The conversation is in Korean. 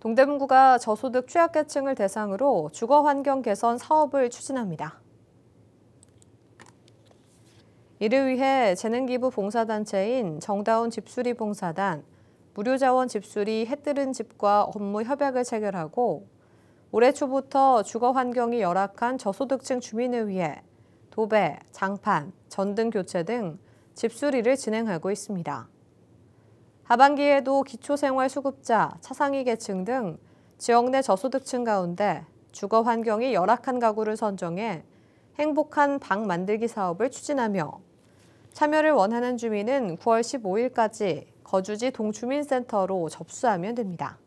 동대문구가 저소득 취약계층을 대상으로 주거 환경 개선 사업을 추진합니다. 이를 위해 재능기부 봉사단체인 정다운 집수리 봉사단, 무료자원 집수리 해뜨른 집과 업무 협약을 체결하고 올해 초부터 주거 환경이 열악한 저소득층 주민을 위해 도배, 장판, 전등 교체 등 집수리를 진행하고 있습니다. 하반기에도 기초생활수급자, 차상위 계층 등 지역 내 저소득층 가운데 주거 환경이 열악한 가구를 선정해 행복한 방 만들기 사업을 추진하며 참여를 원하는 주민은 9월 15일까지 거주지 동주민센터로 접수하면 됩니다.